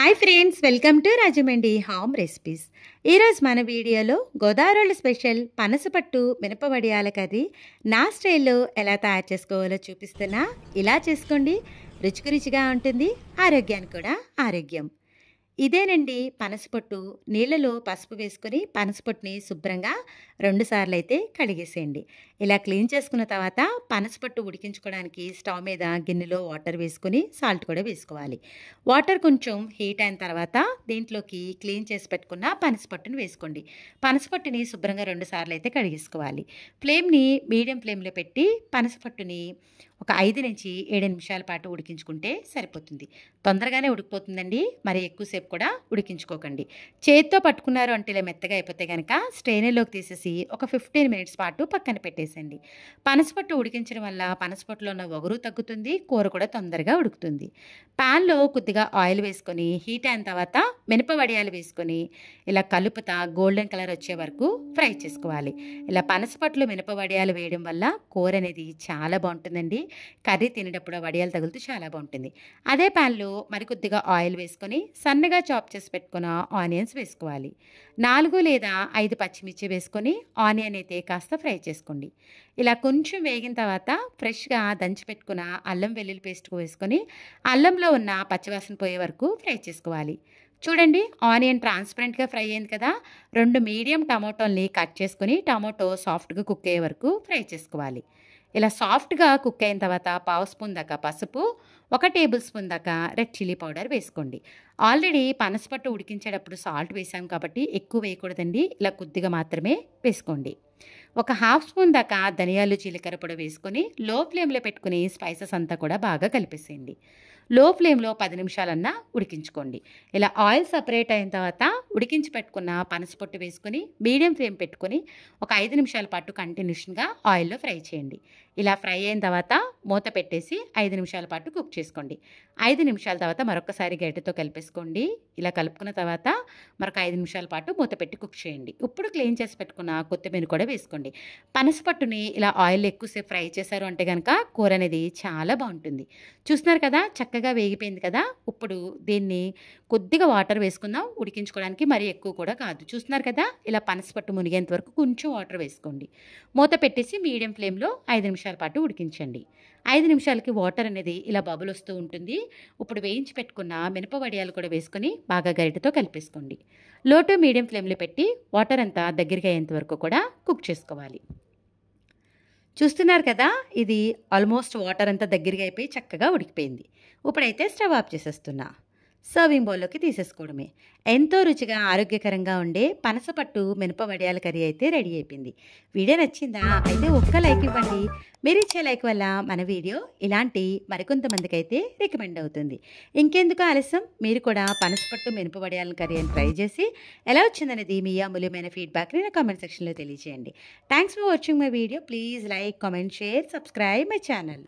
hi friends welcome to Rajahmundry home recipes ఈరోజు మన వీడియోలో గోదావరి స్పెషల్ పనసపట్టు మినపవడియాల కర్రీ నా స్టైల్లో ఎలా తయారు చేసుకోవాలో చూపిస్తున్నా ఇలా చేసుకోండి రుచికి రుచిగా ఉంటుంది ఆరోగ్యానికి కూడా ఆరోగ్యం ఇదేనండి పనసపొట్టు నీళ్ళలో పసుపు వేసుకొని పనసపొట్టుని శుభ్రంగా రెండుసార్లు అయితే కడిగేసేయండి ఇలా క్లీన్ చేసుకున్న తర్వాత పనసపొట్టు ఉడికించుకోవడానికి స్టవ్ మీద గిన్నెలో వాటర్ వేసుకొని సాల్ట్ కూడా వేసుకోవాలి వాటర్ కొంచెం హీట్ అయిన తర్వాత దీంట్లోకి క్లీన్ చేసి పెట్టుకున్న పనసపొట్టుని వేసుకోండి పనసపొట్టుని శుభ్రంగా రెండుసార్లు అయితే కడిగేసుకోవాలి ఫ్లేమ్ని మీడియం ఫ్లేమ్లో పెట్టి పనసపొట్టుని ఒక ఐదు నుంచి ఏడు నిమిషాల పాటు ఉడికించుకుంటే సరిపోతుంది తొందరగానే ఉడికిపోతుందండి మరి ఎక్కువసేపు కూడా ఉడికించుకోకండి చేతితో పట్టుకున్నారు అంటే ఇలా మెత్తగా అయిపోతే కనుక స్ట్రైనర్లోకి తీసేసి ఒక ఫిఫ్టీన్ మినిట్స్ పాటు పక్కన పెట్టేసండి పనసపట్టు ఉడికించడం వల్ల పనసపట్టులో ఉన్న వగురు తగ్గుతుంది కూర కూడా తొందరగా ఉడుకుతుంది ప్యాన్లో కొద్దిగా ఆయిల్ వేసుకొని హీట్ అయిన తర్వాత మినప వడియాలు వేసుకొని ఇలా కలుపుతా గోల్డెన్ కలర్ వచ్చే వరకు ఫ్రై చేసుకోవాలి ఇలా పనసపట్లు మినప వడియాలు వేయడం వల్ల కూర అనేది చాలా బాగుంటుందండి కర్రీ తినేటప్పుడు వడియాలు తగులుతూ చాలా బాగుంటుంది అదే ప్యాన్లో మరికొద్దిగా ఆయిల్ వేసుకొని సన్నగా సన్నగా చాప్ చేసి పెట్టుకున్న ఆనియన్స్ వేసుకోవాలి నాలుగు లేదా ఐదు పచ్చిమిర్చి వేసుకొని ఆనియన్ అయితే కాస్త ఫ్రై చేసుకోండి ఇలా కొంచెం వేగిన తర్వాత ఫ్రెష్గా దంచి పెట్టుకున్న అల్లం వెల్లుల్లి పేస్ట్కు వేసుకొని అల్లంలో ఉన్న పచ్చివాసన పోయే వరకు ఫ్రై చేసుకోవాలి చూడండి ఆనియన్ ట్రాన్స్పరెంట్గా ఫ్రై అయింది కదా రెండు మీడియం టమాటోల్ని కట్ చేసుకుని టమాటో సాఫ్ట్గా కుక్ అయ్యే వరకు ఫ్రై చేసుకోవాలి ఇలా సాఫ్ట్గా కుక్ అయిన తర్వాత పావు స్పూన్ దాకా పసుపు ఒక టేబుల్ స్పూన్ దాకా రెడ్ చిల్లీ పౌడర్ వేసుకోండి ఆల్రెడీ పనసపట్టు ఉడికించేటప్పుడు సాల్ట్ వేసాం కాబట్టి ఎక్కువ వేయకూడదండి ఇలా కొద్దిగా మాత్రమే వేసుకోండి ఒక హాఫ్ స్పూన్ దాకా ధనియాలు జీలకర్ర పొడి వేసుకొని లో ఫ్లేమ్లో పెట్టుకుని స్పైసెస్ అంతా కూడా బాగా కలిపేసేయండి లో ఫ్లేమ్లో పది నిమిషాలన్నా ఉడికించుకోండి ఇలా ఆయిల్ సపరేట్ అయిన తర్వాత ఉడికించి పెట్టుకున్న పనసపొట్టు వేసుకొని మీడియం ఫ్లేమ్ పెట్టుకొని ఒక ఐదు నిమిషాల పాటు కంటిన్యూషన్గా ఆయిల్లో ఫ్రై చేయండి ఇలా ఫ్రై అయిన తర్వాత మూత పెట్టేసి ఐదు నిమిషాల పాటు కుక్ చేసుకోండి ఐదు నిమిషాల తర్వాత మరొకసారి గడ్డతో కలిపేసుకోండి ఇలా కలుపుకున్న తర్వాత మరొక ఐదు నిమిషాల పాటు మూత పెట్టి కుక్ చేయండి ఇప్పుడు క్లీన్ చేసి పెట్టుకున్న కొత్తిమీర కూడా వేసుకోండి చేసుకోండి పనసపట్టుని ఇలా ఆయిల్ ఎక్కువసేపు ఫ్రై చేశారు అంటే కనుక కూర అనేది చాలా బాగుంటుంది చూస్తున్నారు కదా చక్కగా వేగిపోయింది కదా ఇప్పుడు దీన్ని కొద్దిగా వాటర్ వేసుకుందాం ఉడికించుకోవడానికి మరీ ఎక్కువ కూడా కాదు చూస్తున్నారు కదా ఇలా పనసపట్టు మునిగేంత వరకు కొంచెం వాటర్ వేసుకోండి మూత పెట్టేసి మీడియం ఫ్లేమ్లో ఐదు నిమిషాల పాటు ఉడికించండి ఐదు నిమిషాలకి వాటర్ అనేది ఇలా బబుల్ వస్తూ ఉంటుంది ఇప్పుడు వేయించి పెట్టుకున్న మినప వడియాలు కూడా వేసుకొని బాగా గరిటతో కలిపేసుకోండి లో టు మీడియం ఫ్లేమ్లో పెట్టి వాటర్ అంతా దగ్గరికి అయ్యేంత వరకు కూడా కుక్ చేసుకోవాలి చూస్తున్నారు కదా ఇది ఆల్మోస్ట్ వాటర్ అంతా దగ్గరికి అయిపోయి చక్కగా ఉడికిపోయింది ఇప్పుడైతే స్టవ్ ఆఫ్ చేసేస్తున్నా సర్వింగ్ బౌల్లోకి తీసేసుకోవడమే ఎంతో రుచిగా ఆరోగ్యకరంగా ఉండే పనసపట్టు మినప వడియాల కర్రీ అయితే రెడీ అయిపోయింది వీడియో నచ్చిందా అయితే ఒక్క లైక్ ఇవ్వండి మీరు ఇచ్చే లైక్ వల్ల మన వీడియో ఇలాంటి మరికొంతమందికి అయితే రికమెండ్ అవుతుంది ఇంకెందుకు ఆలస్యం మీరు కూడా పనసపట్టు మినప వడియాల కర్రీ అని ట్రై చేసి ఎలా వచ్చిందనేది మీ అమూల్యమైన ఫీడ్బ్యాక్ని నా కామెంట్ సెక్షన్లో తెలియజేయండి thanks for watching my video please like comment share subscribe my channel